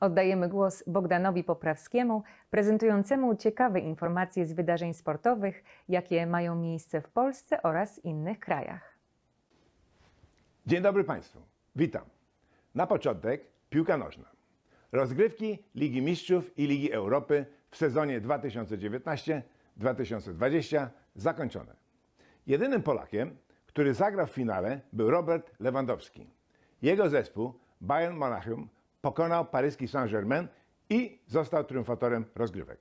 Oddajemy głos Bogdanowi Poprawskiemu, prezentującemu ciekawe informacje z wydarzeń sportowych, jakie mają miejsce w Polsce oraz innych krajach. Dzień dobry Państwu. Witam. Na początek piłka nożna. Rozgrywki Ligi Mistrzów i Ligi Europy w sezonie 2019-2020 zakończone. Jedynym Polakiem, który zagrał w finale, był Robert Lewandowski. Jego zespół Bayern Monachium pokonał paryski Saint-Germain i został triumfatorem rozgrywek.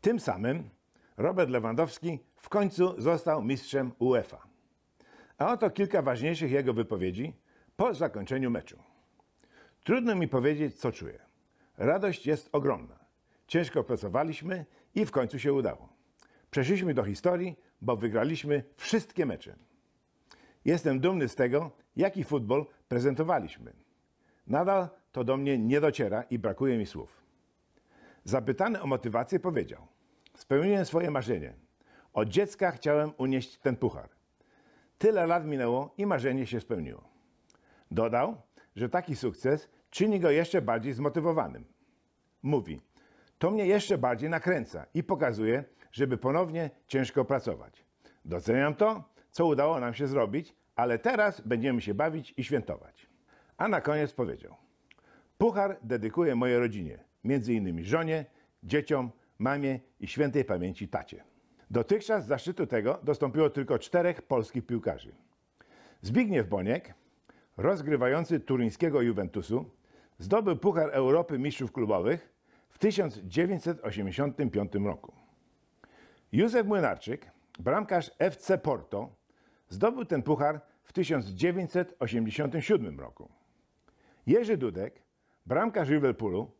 Tym samym Robert Lewandowski w końcu został mistrzem UEFA. A oto kilka ważniejszych jego wypowiedzi po zakończeniu meczu. Trudno mi powiedzieć, co czuję. Radość jest ogromna. Ciężko pracowaliśmy i w końcu się udało. Przeszliśmy do historii, bo wygraliśmy wszystkie mecze. Jestem dumny z tego, jaki futbol prezentowaliśmy. Nadal to do mnie nie dociera i brakuje mi słów. Zapytany o motywację powiedział: Spełniłem swoje marzenie. Od dziecka chciałem unieść ten puchar. Tyle lat minęło i marzenie się spełniło. Dodał, że taki sukces czyni go jeszcze bardziej zmotywowanym. Mówi: To mnie jeszcze bardziej nakręca i pokazuje, żeby ponownie ciężko pracować. Doceniam to, co udało nam się zrobić, ale teraz będziemy się bawić i świętować. A na koniec powiedział: Puchar dedykuję mojej rodzinie, między innymi żonie, dzieciom, mamie i świętej pamięci tacie. Dotychczas zaszczytu tego dostąpiło tylko czterech polskich piłkarzy. Zbigniew Boniek, rozgrywający turyńskiego Juventusu, zdobył Puchar Europy Mistrzów Klubowych w 1985 roku. Józef Młynarczyk, bramkarz FC Porto, zdobył ten puchar w 1987 roku. Jerzy Dudek, Bramkarz Liverpoolu,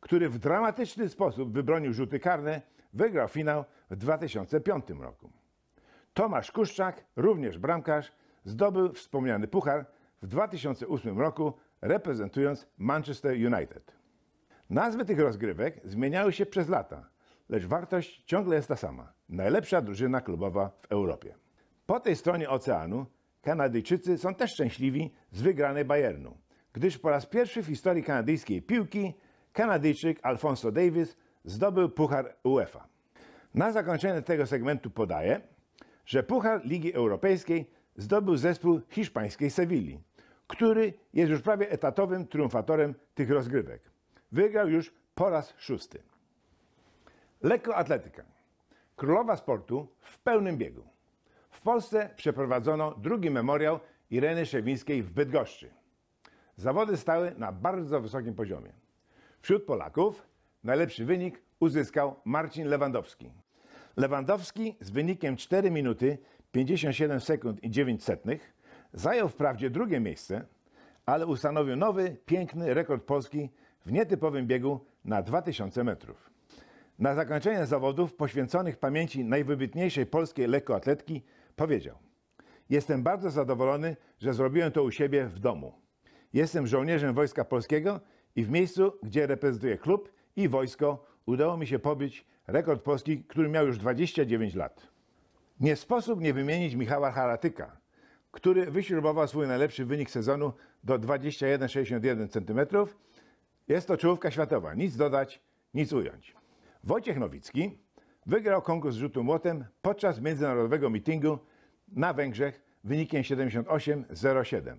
który w dramatyczny sposób wybronił rzuty karne, wygrał finał w 2005 roku. Tomasz Kuszczak, również bramkarz, zdobył wspomniany puchar w 2008 roku, reprezentując Manchester United. Nazwy tych rozgrywek zmieniały się przez lata, lecz wartość ciągle jest ta sama. Najlepsza drużyna klubowa w Europie. Po tej stronie oceanu Kanadyjczycy są też szczęśliwi z wygranej Bayernu – gdyż po raz pierwszy w historii kanadyjskiej piłki Kanadyjczyk Alfonso Davis zdobył Puchar UEFA. Na zakończenie tego segmentu podaję, że Puchar Ligi Europejskiej zdobył zespół hiszpańskiej Sewilli, który jest już prawie etatowym triumfatorem tych rozgrywek. Wygrał już po raz szósty. Lekkoatletyka. Królowa sportu w pełnym biegu. W Polsce przeprowadzono drugi memoriał Ireny Szewińskiej w Bydgoszczy. Zawody stały na bardzo wysokim poziomie. Wśród Polaków najlepszy wynik uzyskał Marcin Lewandowski. Lewandowski z wynikiem 4 minuty 57 sekund i 9 setnych zajął wprawdzie drugie miejsce, ale ustanowił nowy, piękny rekord Polski w nietypowym biegu na 2000 metrów. Na zakończenie zawodów poświęconych pamięci najwybitniejszej polskiej lekkoatletki powiedział: Jestem bardzo zadowolony, że zrobiłem to u siebie w domu. Jestem żołnierzem Wojska Polskiego i w miejscu, gdzie reprezentuję klub i wojsko, udało mi się pobić rekord Polski, który miał już 29 lat. Nie sposób nie wymienić Michała Haratyka, który wyśrubował swój najlepszy wynik sezonu do 21,61 cm. Jest to czołówka światowa, nic dodać, nic ująć. Wojciech Nowicki wygrał konkurs rzutu młotem podczas międzynarodowego mitingu na Węgrzech wynikiem 78,07.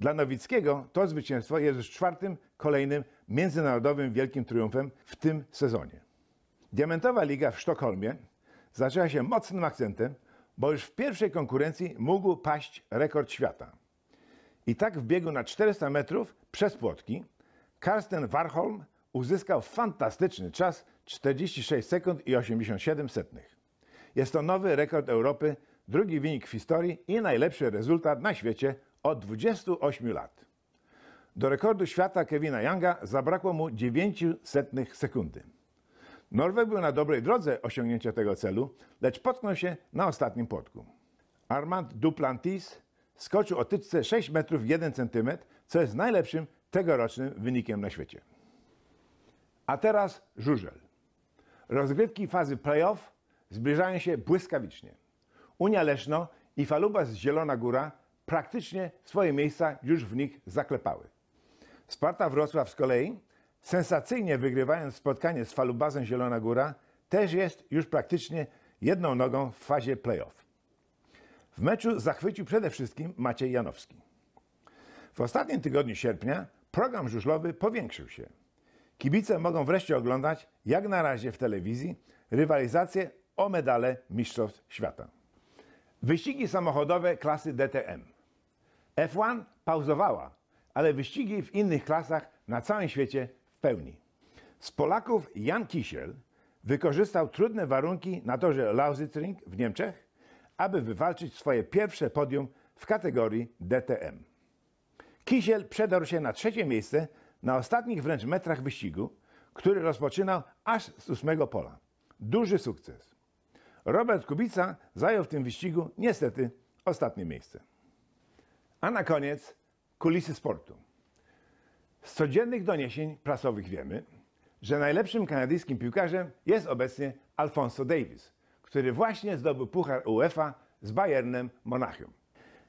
Dla Nowickiego to zwycięstwo jest już czwartym kolejnym międzynarodowym wielkim triumfem w tym sezonie. Diamentowa Liga w Sztokholmie zaczęła się mocnym akcentem, bo już w pierwszej konkurencji mógł paść rekord świata. I tak w biegu na 400 metrów przez płotki Karsten Warholm uzyskał fantastyczny czas 46 sekund i 87 setnych. Jest to nowy rekord Europy, drugi wynik w historii i najlepszy rezultat na świecie od 28 lat. Do rekordu świata Kevina Younga zabrakło mu 900 sekundy. Norweg był na dobrej drodze osiągnięcia tego celu, lecz potknął się na ostatnim podku. Armand Duplantis skoczył o tyczce 6 metrów 1 cm, co jest najlepszym tegorocznym wynikiem na świecie. A teraz żużel. Rozgrywki fazy playoff zbliżają się błyskawicznie. Unia Leszno i Falubas Zielona Góra praktycznie swoje miejsca już w nich zaklepały. Sparta Wrocław z kolei, sensacyjnie wygrywając spotkanie z falubazem Zielona Góra, też jest już praktycznie jedną nogą w fazie playoff. W meczu zachwycił przede wszystkim Maciej Janowski. W ostatnim tygodniu sierpnia program żużlowy powiększył się. Kibice mogą wreszcie oglądać, jak na razie w telewizji, rywalizację o medale Mistrzostw Świata. Wyścigi samochodowe klasy DTM – F1 pauzowała, ale wyścigi w innych klasach na całym świecie w pełni. Z Polaków Jan Kisiel wykorzystał trudne warunki na torze Lausitzring w Niemczech, aby wywalczyć swoje pierwsze podium w kategorii DTM. Kisiel przedarł się na trzecie miejsce na ostatnich wręcz metrach wyścigu, który rozpoczynał aż z ósmego pola. Duży sukces. Robert Kubica zajął w tym wyścigu niestety ostatnie miejsce. A na koniec kulisy sportu. Z codziennych doniesień prasowych wiemy, że najlepszym kanadyjskim piłkarzem jest obecnie Alfonso Davis, który właśnie zdobył Puchar UEFA z Bayernem Monachium.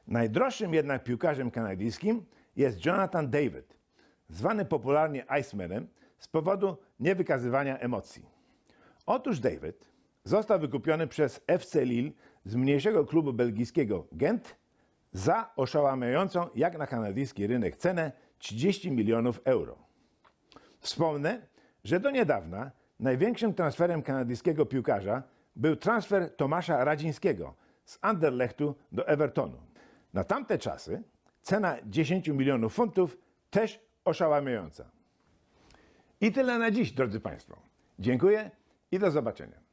Najdroższym jednak piłkarzem kanadyjskim jest Jonathan David, zwany popularnie Icemanem z powodu niewykazywania emocji. Otóż David został wykupiony przez FC Lille z mniejszego klubu belgijskiego Gent za oszałamiającą, jak na kanadyjski rynek, cenę 30 milionów euro. Wspomnę, że do niedawna największym transferem kanadyjskiego piłkarza był transfer Tomasza Radzińskiego z Anderlechtu do Evertonu. Na tamte czasy cena 10 milionów funtów też oszałamiająca. I tyle na dziś, drodzy Państwo. Dziękuję i do zobaczenia.